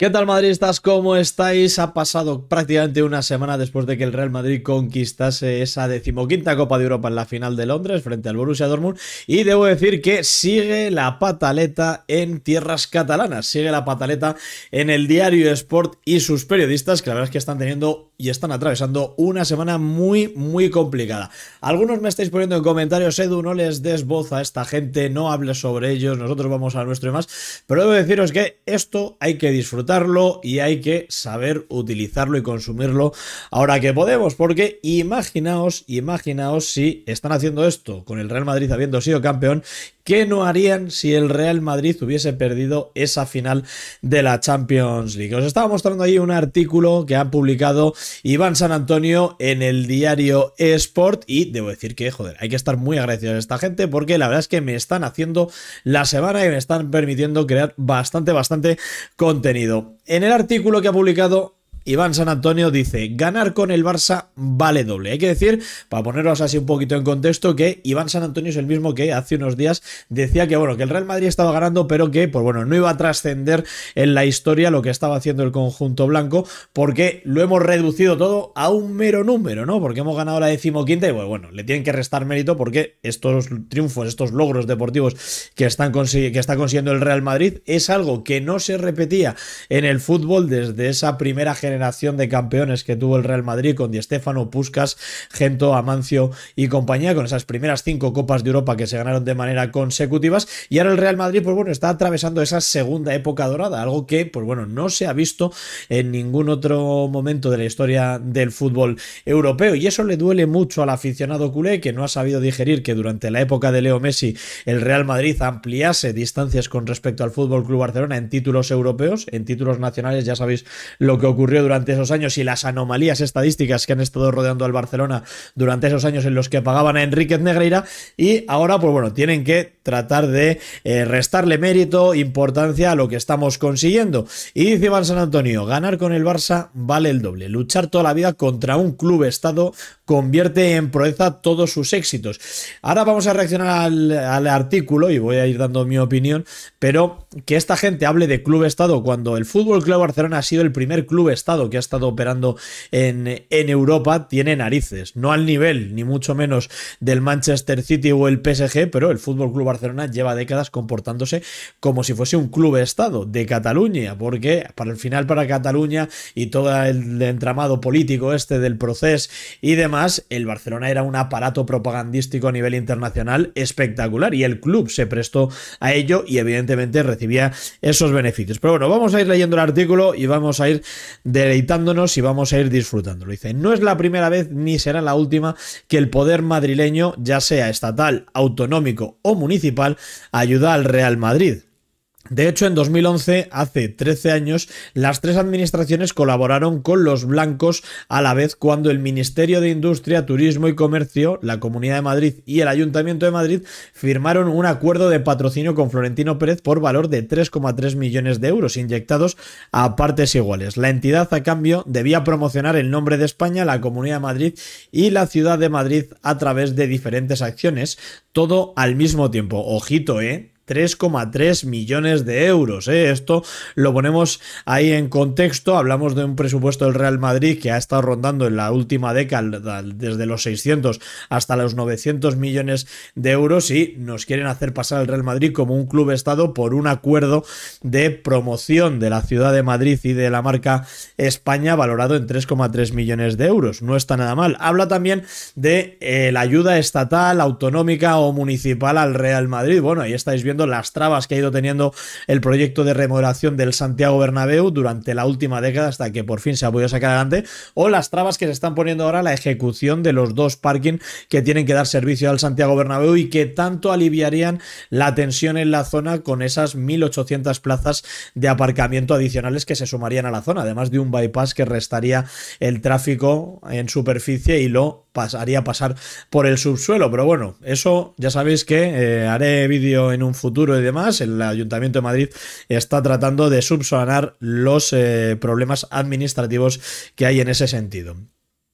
¿Qué tal madridistas? ¿Cómo estáis? Ha pasado prácticamente una semana después de que el Real Madrid conquistase esa decimoquinta Copa de Europa en la final de Londres frente al Borussia Dortmund y debo decir que sigue la pataleta en tierras catalanas, sigue la pataleta en el diario Sport y sus periodistas que la verdad es que están teniendo y están atravesando una semana muy, muy complicada. Algunos me estáis poniendo en comentarios, Edu, no les des voz a esta gente, no hables sobre ellos, nosotros vamos a nuestro y más. Pero debo deciros que esto hay que disfrutarlo y hay que saber utilizarlo y consumirlo ahora que podemos, porque imaginaos, imaginaos si están haciendo esto con el Real Madrid habiendo sido campeón, ¿qué no harían si el Real Madrid hubiese perdido esa final de la Champions League? Os estaba mostrando ahí un artículo que han publicado Iván San Antonio en el diario eSport. Y debo decir que, joder, hay que estar muy agradecidos a esta gente porque la verdad es que me están haciendo la semana y me están permitiendo crear bastante, bastante contenido. En el artículo que ha publicado Iván San Antonio dice, ganar con el Barça vale doble. Hay que decir, para ponerlos así un poquito en contexto, que Iván San Antonio es el mismo que hace unos días decía que, bueno, que el Real Madrid estaba ganando, pero que, pues bueno, no iba a trascender en la historia lo que estaba haciendo el conjunto blanco, porque lo hemos reducido todo a un mero número, ¿no? Porque hemos ganado la decimoquinta y, pues bueno, le tienen que restar mérito porque estos triunfos, estos logros deportivos que, están que está consiguiendo el Real Madrid es algo que no se repetía en el fútbol desde esa primera generación generación de campeones que tuvo el Real Madrid con Di Stéfano, Puskas, Gento, Amancio y compañía, con esas primeras cinco Copas de Europa que se ganaron de manera consecutivas. Y ahora el Real Madrid, pues bueno, está atravesando esa segunda época dorada, algo que, pues bueno, no se ha visto en ningún otro momento de la historia del fútbol europeo. Y eso le duele mucho al aficionado culé, que no ha sabido digerir que durante la época de Leo Messi el Real Madrid ampliase distancias con respecto al Fútbol Club Barcelona en títulos europeos, en títulos nacionales, ya sabéis lo que ocurrió durante esos años y las anomalías estadísticas que han estado rodeando al Barcelona durante esos años en los que pagaban a Enrique Negreira y ahora pues bueno, tienen que tratar de eh, restarle mérito, importancia a lo que estamos consiguiendo. Y dice Iván San Antonio, ganar con el Barça vale el doble, luchar toda la vida contra un club estado convierte en proeza todos sus éxitos. Ahora vamos a reaccionar al, al artículo y voy a ir dando mi opinión, pero que esta gente hable de club estado cuando el Fútbol Club Barcelona ha sido el primer club estado que ha estado operando en, en Europa tiene narices, no al nivel ni mucho menos del Manchester City o el PSG, pero el Fútbol Club Barcelona lleva décadas comportándose como si fuese un club Estado de Cataluña, porque para el final para Cataluña y todo el entramado político este del proceso y demás, el Barcelona era un aparato propagandístico a nivel internacional espectacular y el club se prestó a ello y evidentemente recibía esos beneficios. Pero bueno, vamos a ir leyendo el artículo y vamos a ir de deleitándonos y vamos a ir lo Dice, no es la primera vez ni será la última que el poder madrileño, ya sea estatal, autonómico o municipal, ayuda al Real Madrid de hecho, en 2011, hace 13 años, las tres administraciones colaboraron con los blancos a la vez cuando el Ministerio de Industria, Turismo y Comercio, la Comunidad de Madrid y el Ayuntamiento de Madrid firmaron un acuerdo de patrocinio con Florentino Pérez por valor de 3,3 millones de euros inyectados a partes iguales. La entidad a cambio debía promocionar el nombre de España, la Comunidad de Madrid y la Ciudad de Madrid a través de diferentes acciones, todo al mismo tiempo. Ojito, ¿eh? 3,3 millones de euros. ¿eh? Esto lo ponemos ahí en contexto. Hablamos de un presupuesto del Real Madrid que ha estado rondando en la última década desde los 600 hasta los 900 millones de euros y nos quieren hacer pasar al Real Madrid como un club estado por un acuerdo de promoción de la ciudad de Madrid y de la marca España valorado en 3,3 millones de euros. No está nada mal. Habla también de eh, la ayuda estatal, autonómica o municipal al Real Madrid. Bueno, ahí estáis viendo las trabas que ha ido teniendo el proyecto de remodelación del Santiago Bernabéu durante la última década hasta que por fin se ha podido sacar adelante, o las trabas que se están poniendo ahora la ejecución de los dos parking que tienen que dar servicio al Santiago Bernabéu y que tanto aliviarían la tensión en la zona con esas 1.800 plazas de aparcamiento adicionales que se sumarían a la zona, además de un bypass que restaría el tráfico en superficie y lo pasaría a pasar por el subsuelo. Pero bueno, eso ya sabéis que eh, haré vídeo en un futuro y demás. El Ayuntamiento de Madrid está tratando de subsanar los eh, problemas administrativos que hay en ese sentido.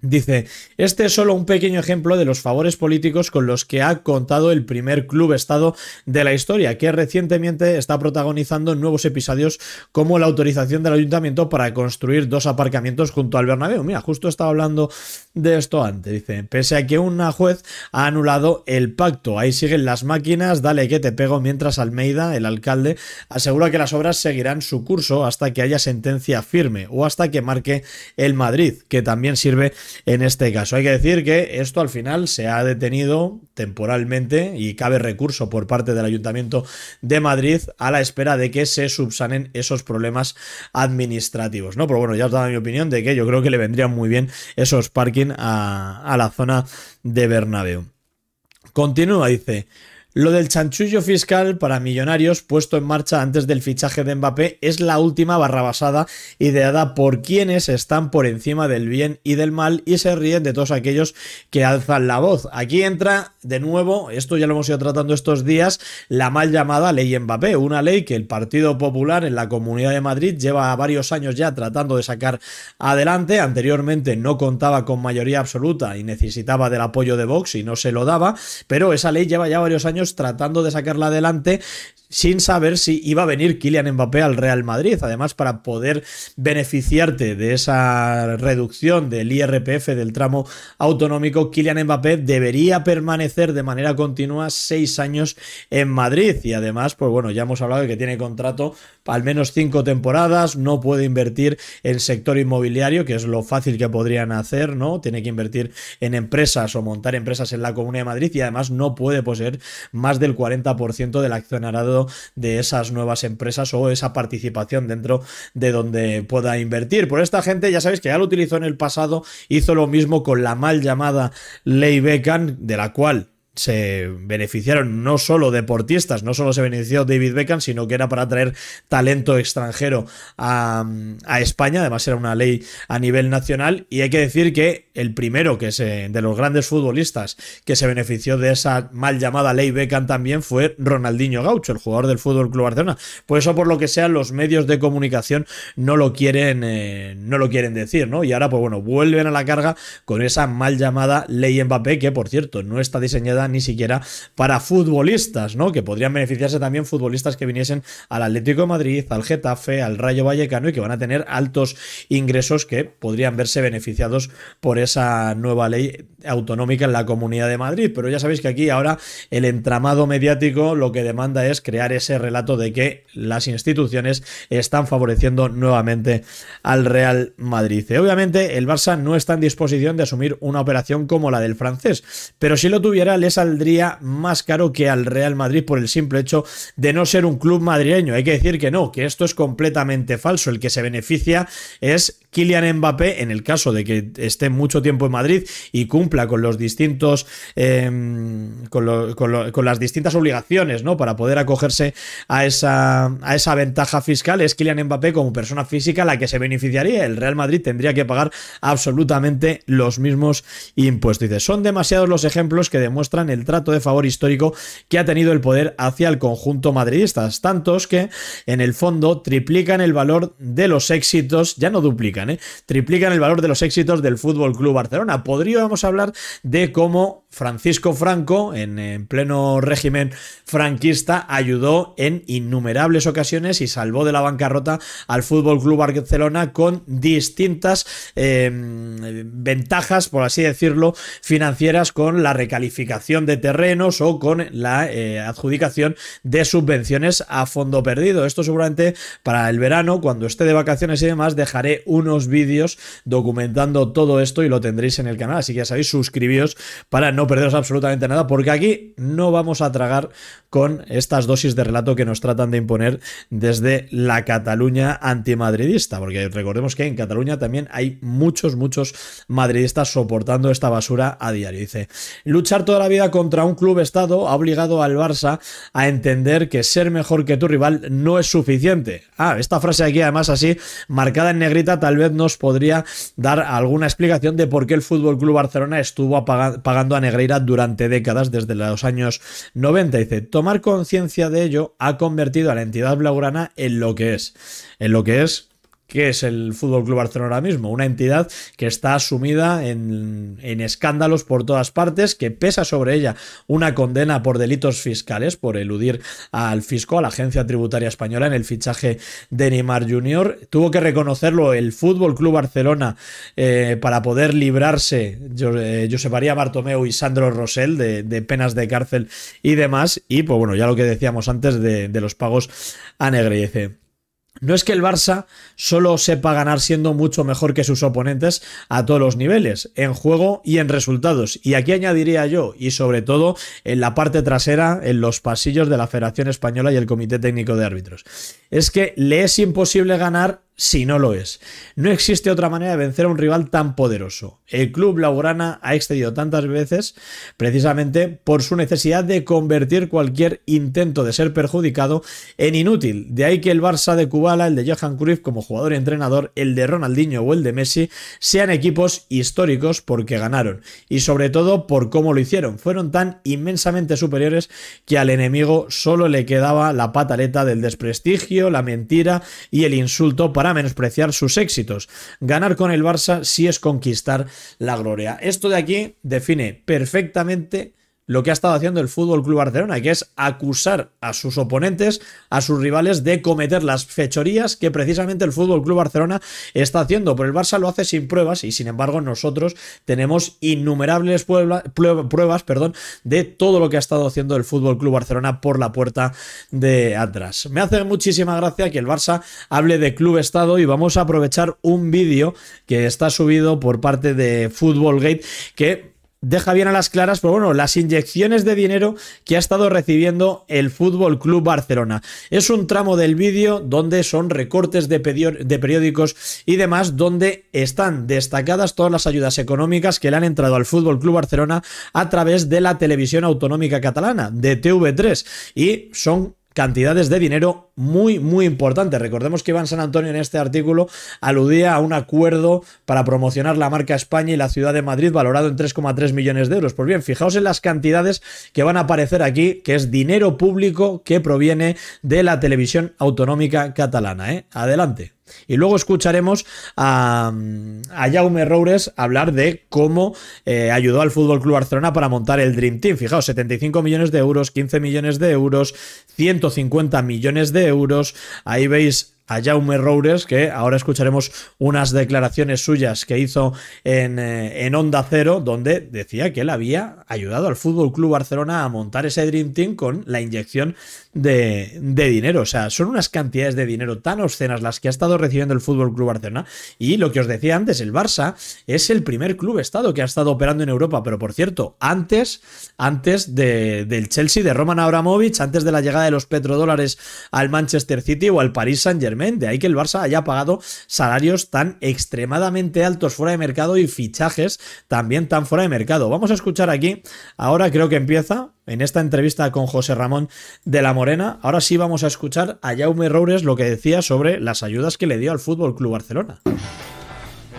Dice, este es solo un pequeño ejemplo de los favores políticos con los que ha contado el primer club-estado de la historia, que recientemente está protagonizando nuevos episodios como la autorización del ayuntamiento para construir dos aparcamientos junto al Bernabéu. Mira, justo estaba hablando de esto antes. Dice, pese a que una juez ha anulado el pacto, ahí siguen las máquinas, dale que te pego, mientras Almeida, el alcalde, asegura que las obras seguirán su curso hasta que haya sentencia firme o hasta que marque el Madrid, que también sirve en este caso. Hay que decir que esto al final se ha detenido temporalmente y cabe recurso por parte del Ayuntamiento de Madrid a la espera de que se subsanen esos problemas administrativos, ¿no? Pero bueno, ya os daba mi opinión de que yo creo que le vendrían muy bien esos parking a, la zona de Bernabéu. Continúa, dice... Lo del chanchullo fiscal para millonarios puesto en marcha antes del fichaje de Mbappé es la última barrabasada ideada por quienes están por encima del bien y del mal y se ríen de todos aquellos que alzan la voz. Aquí entra de nuevo, esto ya lo hemos ido tratando estos días, la mal llamada ley Mbappé, una ley que el Partido Popular en la Comunidad de Madrid lleva varios años ya tratando de sacar adelante. Anteriormente no contaba con mayoría absoluta y necesitaba del apoyo de Vox y no se lo daba, pero esa ley lleva ya varios años tratando de sacarla adelante sin saber si iba a venir Kylian Mbappé al Real Madrid. Además, para poder beneficiarte de esa reducción del IRPF del tramo autonómico, Kylian Mbappé debería permanecer de manera continua seis años en Madrid. Y además, pues bueno, ya hemos hablado de que tiene contrato al menos cinco temporadas, no puede invertir en sector inmobiliario, que es lo fácil que podrían hacer, ¿no? Tiene que invertir en empresas o montar empresas en la Comunidad de Madrid y además no puede poseer más del 40% del accionarado de esas nuevas empresas o esa participación dentro de donde pueda invertir. Por esta gente, ya sabéis que ya lo utilizó en el pasado, hizo lo mismo con la mal llamada ley Beckham, de la cual se beneficiaron no solo deportistas, no solo se benefició David Beckham, sino que era para atraer talento extranjero a, a, España, además era una ley a nivel nacional y hay que decir que el primero que de los grandes futbolistas que se benefició de esa mal llamada ley Beckham también fue Ronaldinho Gaucho, el jugador del Fútbol Club Barcelona. Por pues eso por lo que sea los medios de comunicación no lo quieren eh, no lo quieren decir, ¿no? Y ahora pues bueno, vuelven a la carga con esa mal llamada ley Mbappé que por cierto no está diseñada ni siquiera para futbolistas, ¿no? Que podrían beneficiarse también futbolistas que viniesen al Atlético de Madrid, al Getafe, al Rayo Vallecano y que van a tener altos ingresos que podrían verse beneficiados por esa nueva ley autonómica en la Comunidad de Madrid. Pero ya sabéis que aquí ahora el entramado mediático lo que demanda es crear ese relato de que las instituciones están favoreciendo nuevamente al Real Madrid. obviamente el Barça no está en disposición de asumir una operación como la del francés, pero si lo tuviera le saldría más caro que al Real Madrid por el simple hecho de no ser un club madrileño. Hay que decir que no, que esto es completamente falso. El que se beneficia es Kylian Mbappé en el caso de que esté mucho tiempo en Madrid y cumpla con los distintos em, con, las distintas obligaciones ¿no? para poder acogerse a esa, a esa ventaja fiscal es Kylian Mbappé como persona física la que se beneficiaría el Real Madrid tendría que pagar absolutamente los mismos impuestos son demasiados los ejemplos que demuestran el trato de favor histórico que ha tenido el poder hacia el conjunto madridista tantos que en el fondo triplican el valor de los éxitos, ya no duplican, ¿eh? triplican el valor de los éxitos del Fútbol Club Barcelona. Podríamos hablar de cómo Francisco Franco, en, pleno régimen franquista, ayudó en innumerables ocasiones y salvó de la bancarrota al Fútbol Club Barcelona con distintas eh, ventajas, por así decirlo, financieras con la recalificación de terrenos o con la eh, adjudicación de subvenciones a fondo perdido. Esto seguramente para el verano, cuando esté de vacaciones y demás, dejaré unos vídeos documentando todo esto y lo tendréis en el canal. Así que ya sabéis, suscribíos para no perderos absolutamente nada, porque aquí no vamos a tragar con estas dosis de relato que nos tratan de imponer desde la Cataluña antimadridista, porque recordemos que en Cataluña también hay muchos, muchos madridistas soportando esta basura a diario. Dice, luchar toda la vida contra un club estado ha obligado al Barça a entender que ser mejor que tu rival no es suficiente. Ah, esta frase aquí además así, marcada en negrita, tal vez nos podría dar alguna explicación de por qué el Fútbol Club Barcelona estuvo pagando a Negreira durante décadas, desde los años 90. Dice, tomar conciencia de ello ha convertido a la entidad blaugrana en lo que es. En lo que es que es el Fútbol Club Barcelona ahora mismo, una entidad que está sumida en, escándalos por todas partes, que pesa sobre ella una condena por delitos fiscales, por eludir al fisco, a la agencia tributaria española en el fichaje de Neymar Jr. Tuvo que reconocerlo el Fútbol Club Barcelona eh, para poder librarse eh, Josep María Bartomeu y Sandro Rosell de, penas de cárcel y demás, y pues bueno, ya lo que decíamos antes de, los pagos a Negrece. No es que el Barça solo sepa ganar siendo mucho mejor que sus oponentes a todos los niveles, en juego y en resultados. Y aquí añadiría yo, y sobre todo en la parte trasera, en los pasillos de la Federación Española y el Comité Técnico de Árbitros. Es que le es imposible ganar si no lo es. No existe otra manera de vencer a un rival tan poderoso. El club Laurana ha excedido tantas veces precisamente por su necesidad de convertir cualquier intento de ser perjudicado en inútil. De ahí que el Barça de Kubala, el de Johan Cruyff como jugador y entrenador, el de Ronaldinho o el de Messi sean equipos históricos porque ganaron y sobre todo por cómo lo hicieron. Fueron tan inmensamente superiores que al enemigo solo le quedaba la pataleta del desprestigio, la mentira y el insulto para a menospreciar sus éxitos. Ganar con el Barça sí es conquistar la gloria. Esto de aquí define perfectamente lo que ha estado haciendo el Fútbol Club Barcelona, que es acusar a sus oponentes, a sus rivales, de cometer las fechorías que precisamente el Fútbol Club Barcelona está haciendo. Pero el Barça lo hace sin pruebas y, sin embargo, nosotros tenemos innumerables pruebas, perdón, de todo lo que ha estado haciendo el Fútbol Club Barcelona por la puerta de atrás. Me hace muchísima gracia que el Barça hable de Club Estado y vamos a aprovechar un vídeo que está subido por parte de Fútbol Gate que deja bien a las claras, pero bueno, las inyecciones de dinero que ha estado recibiendo el Fútbol Club Barcelona. Es un tramo del vídeo donde son recortes de, de periódicos y demás, donde están destacadas todas las ayudas económicas que le han entrado al Fútbol Club Barcelona a través de la televisión autonómica catalana, de TV3, y son cantidades de dinero muy, muy importante. Recordemos que Iván San Antonio en este artículo aludía a un acuerdo para promocionar la marca España y la ciudad de Madrid valorado en 3,3 millones de euros. Pues bien, fijaos en las cantidades que van a aparecer aquí, que es dinero público que proviene de la televisión autonómica catalana. ¿eh? Adelante. Y luego escucharemos a, Jaume Roures hablar de cómo eh, ayudó al Fútbol Club Barcelona para montar el Dream Team. Fijaos, 75 millones de euros, 15 millones de euros, 150 millones de euros. Ahí veis a Jaume Roures, que ahora escucharemos unas declaraciones suyas que hizo eh, en, Onda Cero, donde decía que él había ayudado al Fútbol Club Barcelona a montar ese Dream Team con la inyección de, dinero. O sea, son unas cantidades de dinero tan obscenas las que ha estado recibiendo el Fútbol Club Barcelona. Y lo que os decía antes, el Barça es el primer club estado que ha estado operando en Europa, pero por cierto, antes, antes del Chelsea, de Roman Abramovich, antes de la llegada de los petrodólares al Manchester City o al Paris Saint Germain. De Hay que el Barça haya pagado salarios tan extremadamente altos fuera de mercado y fichajes también tan fuera de mercado. Vamos a escuchar aquí, ahora creo que empieza, en esta entrevista con José Ramón de la Morena. Ahora sí vamos a escuchar a Jaume Roures lo que decía sobre las ayudas que le dio al Fútbol Club Barcelona.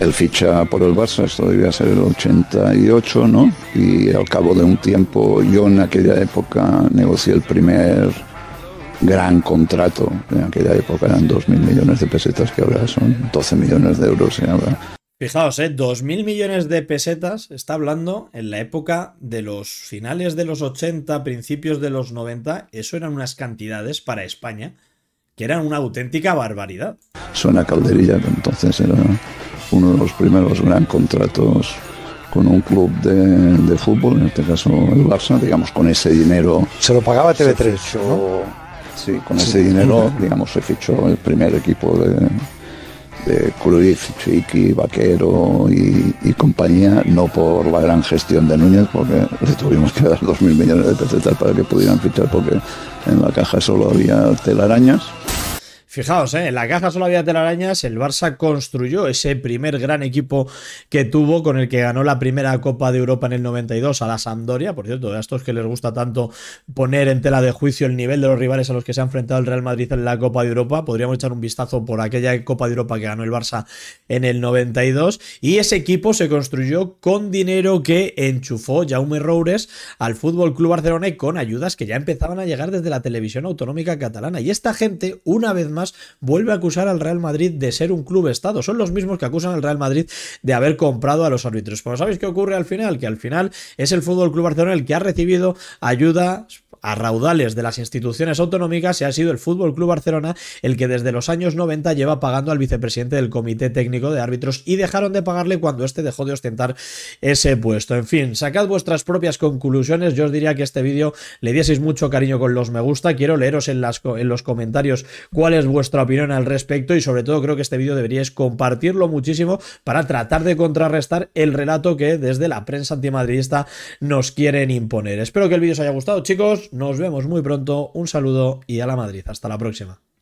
El ficha por el Barça, esto debía ser el 88, ¿no? Y al cabo de un tiempo, yo en aquella época negocié el primer gran contrato. En aquella época eran 2.000 millones de pesetas, que ahora son 12 millones de euros. Y ahora... Fijaos, 2.000 eh, millones de pesetas está hablando en la época de los finales de los 80, principios de los 90. Eso eran unas cantidades para España que eran una auténtica barbaridad. Suena calderilla, que entonces era uno de los primeros gran contratos con un club de, fútbol, en este caso el Barça, digamos, con ese dinero. Se lo pagaba TV3, Sí, con ese dinero, digamos, se fichó el primer equipo de, de Cruyff, Chiqui, Vaquero y, compañía, no por la gran gestión de Núñez, porque le tuvimos que dar 2.000 millones de pesetas para que pudieran fichar, porque en la caja solo había telarañas. Fijaos, eh, en la caja solo había telarañas, el Barça construyó ese primer gran equipo que tuvo con el que ganó la primera Copa de Europa en el 92 a la Sampdoria, por cierto, de estos que les gusta tanto poner en tela de juicio el nivel de los rivales a los que se ha enfrentado el Real Madrid en la Copa de Europa, podríamos echar un vistazo por aquella Copa de Europa que ganó el Barça en el 92 y ese equipo se construyó con dinero que enchufó Jaume Roures al FC Club Barcelona y con ayudas que ya empezaban a llegar desde la televisión autonómica catalana y esta gente una vez más vuelve a acusar al Real Madrid de ser un club Estado. Son los mismos que acusan al Real Madrid de haber comprado a los árbitros. Pero pues, ¿sabéis qué ocurre al final? Que al final es el Fútbol Club Barcelona el que ha recibido ayuda a raudales de las instituciones autonómicas y ha sido el Fútbol Club Barcelona el que desde los años 90 lleva pagando al vicepresidente del Comité Técnico de Árbitros y dejaron de pagarle cuando este dejó de ostentar ese puesto. En fin, sacad vuestras propias conclusiones. Yo os diría que este vídeo le dieseis mucho cariño con los me gusta. Quiero leeros en, las, en los comentarios cuál es vuestra opinión al respecto y sobre todo creo que este vídeo deberíais compartirlo muchísimo para tratar de contrarrestar el relato que desde la prensa antimadridista nos quieren imponer. Espero que el vídeo os haya gustado chicos, nos vemos muy pronto, un saludo y a la Madrid, hasta la próxima.